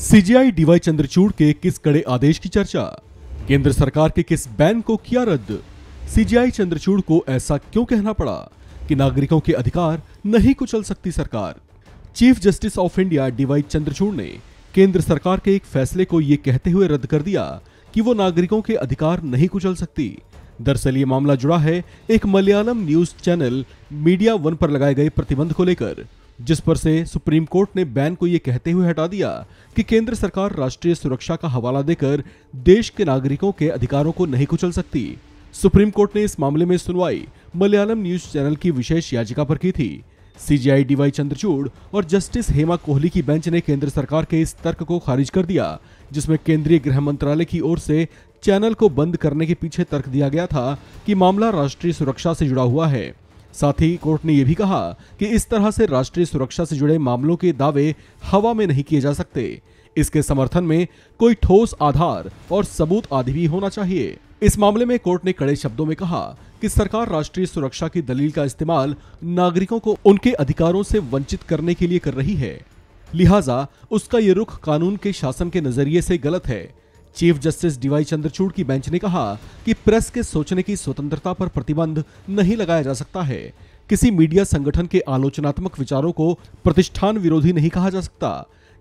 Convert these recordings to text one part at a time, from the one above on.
CGI D Y Chandrachud के किस कड़े आदेश की चर्चा केंद्र सरकार के किस बैन को किया रद्द सीजीआई चंद्रचूड़ को ऐसा क्यों कहना पड़ा कि नागरिकों के अधिकार नहीं कुचल सकती सरकार chief justice of India DY Chandrachud ने केंद्र सरकार के एक फैसले को ये कहते हुए रद्द कर दिया कि वो नागरिकों के अधिकार नहीं कुचल सकती दरअसल ये मामला जुड़ा है एक Malayalam news channel media one पर लगाए गए प्रतिबंध को लेकर जिस पर से सुप्रीम कोर्ट ने बैन को यह कहते हुए हटा दिया कि केंद्र सरकार राष्ट्रीय सुरक्षा का हवाला देकर देश के नागरिकों के अधिकारों को नहीं कुचल सकती सुप्रीम कोर्ट ने इस मामले में सुनवाई मलयालम न्यूज चैनल की विशेष याचिका पर की थी सीजीआई डीवाई चंद्रचूड़ और जस्टिस हेमा कोहली की बेंच ने केंद्र सरकार के इस तर्क को खारिज कर दिया जिसमें केंद्रीय गृह मंत्रालय की ओर से चैनल को बंद करने के पीछे तर्क दिया गया था कि मामला राष्ट्रीय सुरक्षा से जुड़ा हुआ है साथ ही कोर्ट ने यह भी कहा कि इस तरह से राष्ट्रीय सुरक्षा से जुड़े मामलों के दावे हवा में नहीं किए जा सकते इसके समर्थन में कोई ठोस आधार और सबूत आदि भी होना चाहिए इस मामले में कोर्ट ने कड़े शब्दों में कहा कि सरकार राष्ट्रीय सुरक्षा की दलील का इस्तेमाल नागरिकों को उनके अधिकारों से वंचित करने के लिए कर रही है लिहाजा उसका ये रुख कानून के शासन के नजरिए से गलत है चीफ जस्टिस डीवाई चंद्रचूड़ की बेंच ने कहा कि प्रेस के सोचने की स्वतंत्रता पर प्रतिबंध नहीं लगाया जा सकता है किसी मीडिया संगठन के आलोचनात्मक विचारों को प्रतिष्ठान विरोधी नहीं कहा जा सकता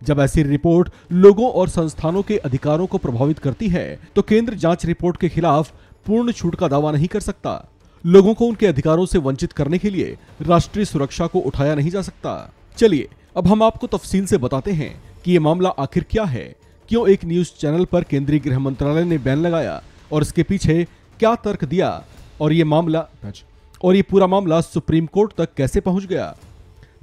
जब ऐसी रिपोर्ट लोगों और संस्थानों के अधिकारों को प्रभावित करती है तो केंद्र जांच रिपोर्ट के खिलाफ पूर्ण छूट का दावा नहीं कर सकता लोगों को उनके अधिकारों से वंचित करने के लिए राष्ट्रीय सुरक्षा को उठाया नहीं जा सकता चलिए अब हम आपको तफसील से बताते हैं कि ये मामला आखिर क्या है क्यों एक न्यूज चैनल पर केंद्रीय गृह मंत्रालय ने बैन लगाया और इसके पीछे क्या तर्क दिया और ये मामला और ये पूरा मामला सुप्रीम कोर्ट तक कैसे पहुंच गया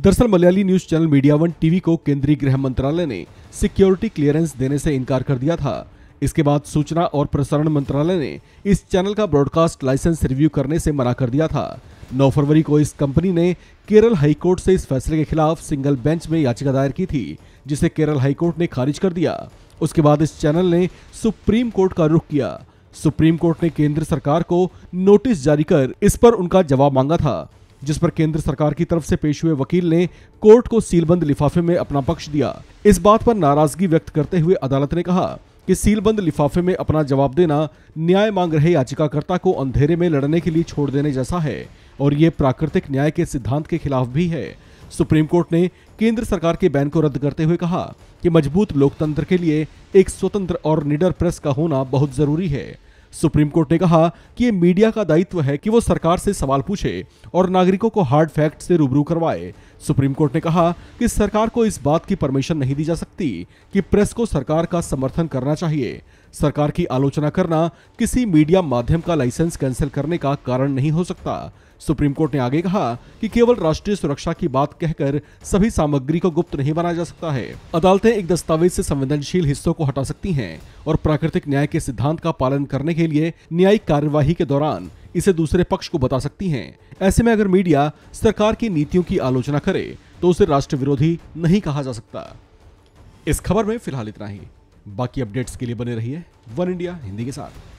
दरअसल Malayali news channel media one TV को केंद्रीय गृह मंत्रालय ने सिक्योरिटी क्लियरेंस देने से इनकार कर दिया था इसके बाद सूचना और प्रसारण मंत्रालय ने इस चैनल का ब्रॉडकास्ट लाइसेंस रिव्यू करने से मना कर दिया था नौ फरवरी को इस कंपनी ने केरल हाईकोर्ट से इस फैसले के खिलाफ सिंगल बेंच में याचिका दायर की थी जिसे केरल हाईकोर्ट ने खारिज कर दिया उसके बाद इस चैनल ने सुप्रीम कोर्ट का रुख किया सुप्रीम कोर्ट ने केंद्र सरकार को नोटिस जारी कर इस पर उनका जवाब मांगा था जिस पर केंद्र सरकार की तरफ से पेश हुए वकील ने कोर्ट को सीलबंद लिफाफे में अपना पक्ष दिया इस बात पर नाराजगी व्यक्त करते हुए अदालत ने कहा कि सीलबंद लिफाफे में अपना जवाब देना न्याय मांग रहे याचिकाकर्ता को अंधेरे में लड़ने के लिए छोड़ देने जैसा है और ये प्राकृतिक न्याय के सिद्धांत के खिलाफ भी है सुप्रीम कोर्ट ने केंद्र सरकार के बैन को रद्द करते हुए कहा कि मजबूत लोकतंत्र के लिए एक स्वतंत्र और निडर प्रेस का होना बहुत जरूरी है सुप्रीम कोर्ट ने कहा कि ये मीडिया का दायित्व है कि वो सरकार से सवाल पूछे और नागरिकों को हार्ड फैक्ट से रूबरू करवाए सुप्रीम कोर्ट ने कहा कि सरकार को इस बात की परमिशन नहीं दी जा सकती कि प्रेस को सरकार का समर्थन करना चाहिए सरकार की आलोचना करना किसी मीडिया माध्यम का लाइसेंस कैंसिल करने का कारण नहीं हो सकता सुप्रीम कोर्ट ने आगे कहा कि केवल राष्ट्रीय सुरक्षा की बात कहकर सभी सामग्री को गुप्त नहीं बनाया जा सकता है अदालतें एक दस्तावेज से संवेदनशील हिस्सों को हटा सकती हैं और प्राकृतिक न्याय के सिद्धांत का पालन करने के लिए न्यायिक कार्यवाही के दौरान इसे दूसरे पक्ष को बता सकती है ऐसे में अगर मीडिया सरकार की नीतियों की आलोचना करे तो उसे राष्ट्र विरोधी नहीं कहा जा सकता इस खबर में फिलहाल इतना ही बाकी अपडेट्स के लिए बने रहिए वन इंडिया हिंदी के साथ